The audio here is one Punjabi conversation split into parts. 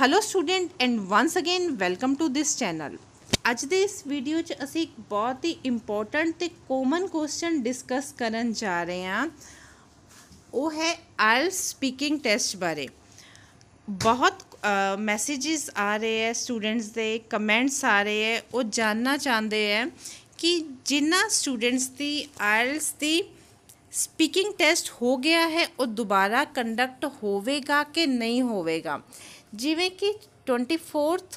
hello student and once again welcome to this channel ਅੱਜ ਦੇ ਇਸ ਵੀਡੀਓ 'ਚ ਅਸੀਂ ਇੱਕ ਬਹੁਤ ਹੀ ਇੰਪੋਰਟੈਂਟ ਤੇ ਕਾਮਨ ਕੁਐਸਚਨ ਡਿਸਕਸ ਕਰਨ ਜਾ ਰਹੇ ਹਾਂ ਉਹ ਹੈ ਆਇਲ ਸਪੀਕਿੰਗ ਟੈਸਟ ਬਾਰੇ ਬਹੁਤ ਮੈਸੇजेस ਆ ਰਹੇ ਹੈ ਸਟੂਡੈਂਟਸ ਦੇ ਕਮੈਂਟਸ ਆ ਰਹੇ ਹੈ ਉਹ ਜਾਨਣਾ ਚਾਹੁੰਦੇ ਹੈ ਕਿ ਜਿਨ੍ਹਾਂ ਸਟੂਡੈਂਟਸ ਦੀ ਆਇਲਸ ਦੀ ਸਪੀਕਿੰਗ ਟੈਸਟ ਹੋ ਗਿਆ ਹੈ ਉਹ ਦੁਬਾਰਾ ਕੰਡਕਟ ਹੋਵੇਗਾ ਕਿ ਨਹੀਂ ਹੋਵੇਗਾ ਜਿਵੇਂ ਕਿ 24th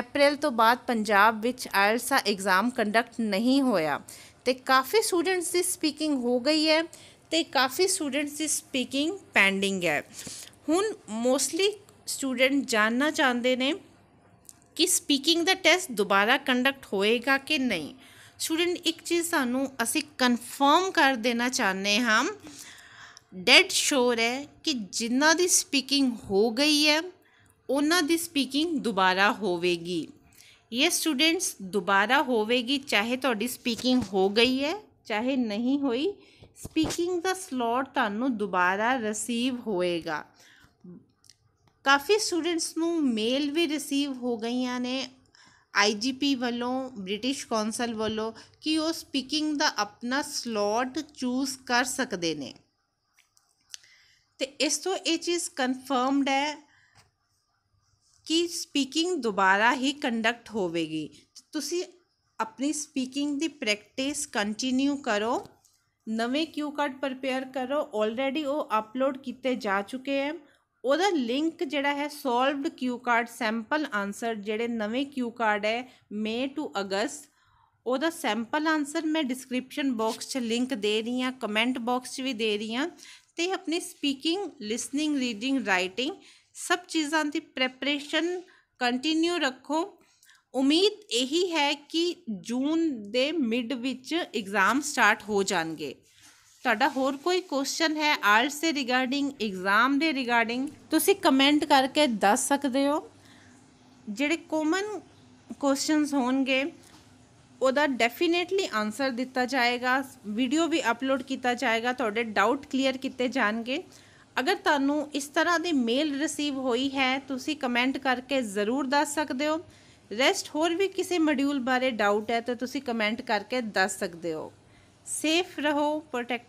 April ਤੋਂ ਬਾਅਦ ਪੰਜਾਬ ਵਿੱਚ IELTS ਦਾ ਐਗਜ਼ਾਮ ਕੰਡਕਟ ਨਹੀਂ ਹੋਇਆ ਤੇ ਕਾਫੀ ਸਟੂਡੈਂਟਸ ਦੀ ਸਪੀਕਿੰਗ ਹੋ ਗਈ ਹੈ ਤੇ ਕਾਫੀ ਸਟੂਡੈਂਟਸ ਦੀ ਸਪੀਕਿੰਗ ਪੈਂਡਿੰਗ ਹੈ ਹੁਣ ਮੋਸਟਲੀ ਸਟੂਡੈਂਟ ਜਾਨਣਾ ਚਾਹੁੰਦੇ ਨੇ ਕਿ ਸਪੀਕਿੰਗ ਦਾ ਟੈਸਟ ਦੁਬਾਰਾ ਕੰਡਕਟ ਹੋਏਗਾ ਕਿ ਨਹੀਂ ਸਟੂਡੈਂਟ ਇੱਕ ਚੀਜ਼ ਸਾਨੂੰ ਅਸੀਂ ਕਨਫਰਮ ਕਰ ਦੇਣਾ ਚਾਹੁੰਦੇ ਹਾਂ ਡੈਡ ਸ਼ੋਰ ਹੈ ਕਿ ਜਿਨ੍ਹਾਂ ਦੀ ਸਪੀਕਿੰਗ ਹੋ ਗਈ ਹੈ ਉਹਨਾਂ ਦੀ ਸਪੀਕਿੰਗ ਦੁਬਾਰਾ ਹੋਵੇਗੀ ਇਹ ਸਟੂਡੈਂਟਸ ਦੁਬਾਰਾ ਹੋਵੇਗੀ ਚਾਹੇ ਤੁਹਾਡੀ ਸਪੀਕਿੰਗ ਹੋ ਗਈ ਹੈ ਚਾਹੇ ਨਹੀਂ ਹੋਈ ਸਪੀਕਿੰਗ ਦਾ ਸਲੋਟ ਤੁਹਾਨੂੰ ਦੁਬਾਰਾ ਰਿਸੀਵ ਹੋਏਗਾ ਕਾਫੀ ਸਟੂਡੈਂਟਸ ਨੂੰ ਮੇਲ ਵੀ ਰਿਸੀਵ ਹੋ ਗਈਆਂ ਨੇ ਆਈਜੀਪੀ ਵੱਲੋਂ ਬ੍ਰਿਟਿਸ਼ ਕੌਂਸਲ ਵੱਲੋਂ ਕਿ ਉਹ ਸਪੀਕਿੰਗ ਦਾ ਆਪਣਾ ਸਲੋਟ ਚੂਜ਼ ਕਰ ਸਕਦੇ ਨੇ ਤੇ ਇਸ ਤੋਂ ਇਹ ਚੀਜ਼ ਕਨਫਰਮਡ ਹੈ कि स्पीकिंग दोबारा ही कंडक्ट होगी तो अपनी स्पीकिंग दी प्रैक्टिस कंटिन्यू करो नवे क्यू कार्ड प्रिपेयर करो ऑलरेडी वो अपलोड किए जा चुके हैं वो लिंक जड़ा है solved cue card sample answer जेडे नवे क्यू कार्ड है मे टू अगस्त वो सैंपल आंसर मैं डिस्क्रिप्शन बॉक्स लिंक दे रही हाँ कमेंट बॉक्स भी दे रही हाँ तो अपनी स्पीकिंग लिसनिंग रीडिंग राइटिंग ਸਭ ਚੀਜ਼ਾਂ ਦੀ ਪ੍ਰੈਪਰੇਸ਼ਨ ਕੰਟੀਨਿਊ ਰੱਖੋ ਉਮੀਦ ਇਹੀ ਹੈ ਕਿ ਜੂਨ ਦੇ ਮਿਡ ਵਿੱਚ ਐਗਜ਼ਾਮ ਸਟਾਰਟ ਹੋ ਜਾਣਗੇ ਤੁਹਾਡਾ ਹੋਰ ਕੋਈ ਕੁਐਸਚਨ ਹੈ ਆਰਟਸ ਦੇ ਰਿਗਾਰਡਿੰਗ ਐਗਜ਼ਾਮ ਦੇ ਰਿਗਾਰਡਿੰਗ ਤੁਸੀਂ ਕਮੈਂਟ ਕਰਕੇ ਦੱਸ ਸਕਦੇ ਹੋ ਜਿਹੜੇ ਕਾਮਨ ਕੁਐਸਚਨਸ ਹੋਣਗੇ ਉਹਦਾ ਡੈਫੀਨੇਟਲੀ ਆਨਸਰ ਦਿੱਤਾ ਜਾਏਗਾ ਵੀਡੀਓ ਵੀ ਅਪਲੋਡ ਕੀਤਾ ਜਾਏਗਾ ਤੁਹਾਡੇ ਡਾਊਟ ਕਲੀਅਰ ਕੀਤੇ ਜਾਣਗੇ ਅਗਰ ਤੁਹਾਨੂੰ ਇਸ ਤਰ੍ਹਾਂ ਦੀ ਮੇਲ ਰਿਸੀਵ ਹੋਈ ਹੈ ਤੁਸੀਂ ਕਮੈਂਟ ਕਰਕੇ ਜ਼ਰੂਰ ਦੱਸ ਸਕਦੇ ਹੋ ਰੈਸਟ ਹੋਰ ਵੀ ਕਿਸੇ ਮੋਡਿਊਲ ਬਾਰੇ ਡਾਊਟ ਹੈ ਤਾਂ ਤੁਸੀਂ ਕਮੈਂਟ ਕਰਕੇ ਦੱਸ ਸਕਦੇ ਹੋ ਸੇਫ ਰਹੋ ਪ੍ਰੋਟੈਕਟ